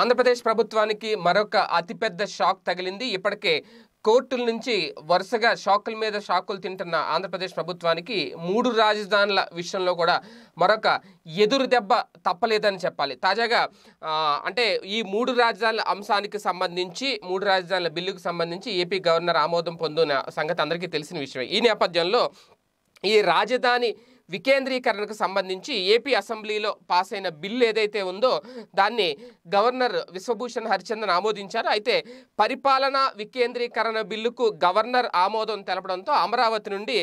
ఆంధ్రప్రదేశ్ ప్రభుత్వానికి మరొక అతిపెద్ద షాక్ తగిలింది ఇప్పటికే కోర్టుల నుంచి వరుసగా షాకుల మీద షాకులు తింటున్న ఆంధ్రప్రదేశ్ ప్రభుత్వానికి మూడు రాజధానుల విషయంలో కూడా మరొక ఎదురు దెబ్బ తప్పలేదని చెప్పాలి తాజాగా అంటే ఈ మూడు రాజధానుల అంశానికి సంబంధించి మూడు రాజధానుల బిల్లుకు సంబంధించి ఏపీ గవర్నర్ ఆమోదం పొందిన సంగతి అందరికీ తెలిసిన విషయమే ఈ నేపథ్యంలో ఈ రాజధాని వికేంద్రీకరణకు సంబంధించి ఏపీ అసెంబ్లీలో పాస్ అయిన బిల్ ఏదైతే ఉందో దాన్ని గవర్నర్ విశ్వభూషణ్ హరిచందన్ ఆమోదించారు అయితే పరిపాలన వికేంద్రీకరణ బిల్లుకు గవర్నర్ ఆమోదం తెలపడంతో అమరావతి నుండి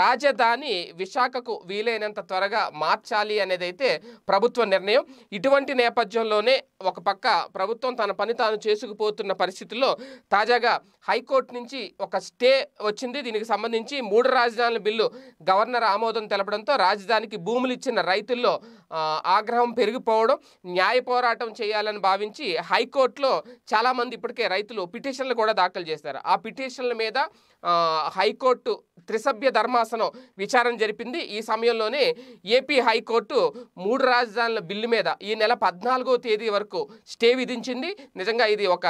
రాజధాని విశాఖకు వీలైనంత త్వరగా మార్చాలి అనేదైతే ప్రభుత్వ నిర్ణయం ఇటువంటి నేపథ్యంలోనే ఒక పక్క ప్రభుత్వం తన పని తాను చేసుకుపోతున్న పరిస్థితుల్లో తాజాగా హైకోర్టు నుంచి ఒక స్టే వచ్చింది దీనికి సంబంధించి మూడు రాజధానుల బిల్లు గవర్నర్ ఆమోదం తెలపడం రావడంతో రాజధానికి భూములు ఇచ్చిన రైతుల్లో ఆగ్రహం పెరిగిపోవడం న్యాయ పోరాటం చేయాలని భావించి హైకోర్టులో చాలామంది ఇప్పటికే రైతులు పిటిషన్లు కూడా దాఖలు చేశారు ఆ పిటిషన్ల మీద హైకోర్టు త్రిసభ్య ధర్మాసనం విచారణ జరిపింది ఈ సమయంలోనే ఏపీ హైకోర్టు మూడు రాజధానుల బిల్లు మీద ఈ నెల పద్నాలుగో తేదీ వరకు స్టే విధించింది నిజంగా ఇది ఒక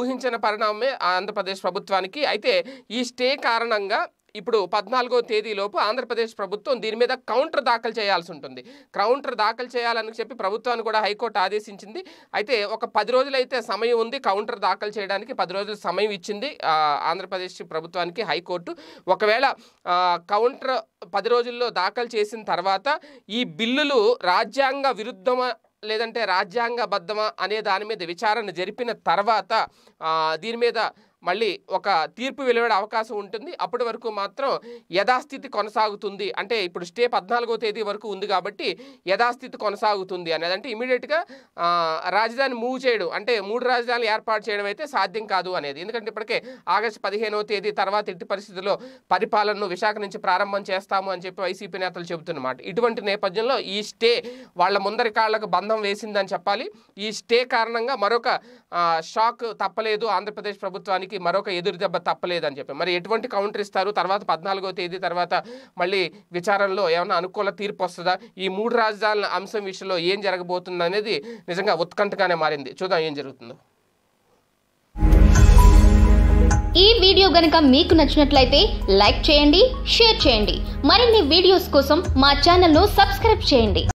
ఊహించిన పరిణామమే ఆంధ్రప్రదేశ్ ప్రభుత్వానికి అయితే ఈ స్టే కారణంగా ఇప్పుడు పద్నాలుగో తేదీలోపు ఆంధ్రప్రదేశ్ ప్రభుత్వం దీని మీద కౌంటర్ దాఖలు చేయాల్సి ఉంటుంది కౌంటర్ దాఖలు చేయాలని చెప్పి ప్రభుత్వాన్ని కూడా హైకోర్టు ఆదేశించింది అయితే ఒక పది రోజులైతే సమయం ఉంది కౌంటర్ దాఖలు చేయడానికి పది రోజులు సమయం ఇచ్చింది ఆంధ్రప్రదేశ్ ప్రభుత్వానికి హైకోర్టు ఒకవేళ కౌంటర్ పది రోజుల్లో దాఖలు చేసిన తర్వాత ఈ బిల్లులు రాజ్యాంగ విరుద్ధమా లేదంటే రాజ్యాంగబద్ధమా అనే దాని మీద విచారణ జరిపిన తర్వాత దీని మీద మళ్ళీ ఒక తీర్పు వెలువడే అవకాశం ఉంటుంది అప్పటి వరకు మాత్రం యథాస్థితి కొనసాగుతుంది అంటే ఇప్పుడు స్టే పద్నాలుగో తేదీ వరకు ఉంది కాబట్టి యథాస్థితి కొనసాగుతుంది అనేది అంటే ఇమీడియట్గా రాజధాని మూవ్ చేయడం అంటే మూడు రాజధానులు ఏర్పాటు చేయడం అయితే సాధ్యం కాదు అనేది ఎందుకంటే ఇప్పటికే ఆగస్టు పదిహేనో తేదీ తర్వాత ఎట్టి పరిస్థితుల్లో పరిపాలనను విశాఖ నుంచి ప్రారంభం చేస్తాము అని చెప్పి వైసీపీ నేతలు చెబుతున్నమాట ఇటువంటి నేపథ్యంలో ఈ స్టే వాళ్ళ ముందరి కాళ్లకు బంధం వేసిందని చెప్పాలి ఈ స్టే కారణంగా మరొక షాక్ తప్పలేదు ఆంధ్రప్రదేశ్ ప్రభుత్వానికి వారికి మరొక ఎదురు దెబ్బ తప్పలేదని చెప్పి మరి ఎటువంటి కౌంటర్ ఇస్తారు తర్వాత పద్నాలుగో తేదీ తర్వాత మళ్ళీ విచారణలో ఏమైనా అనుకూల తీర్పు వస్తుందా ఈ మూడు రాజధానుల అంశం విషయంలో ఏం జరగబోతుంది అనేది నిజంగా ఉత్కంఠగానే మారింది చూద్దాం ఏం జరుగుతుందో ఈ వీడియో గనక మీకు నచ్చినట్లయితే లైక్ చేయండి షేర్ చేయండి మరిన్ని వీడియోస్ కోసం మా ఛానల్ను సబ్స్క్రైబ్ చేయండి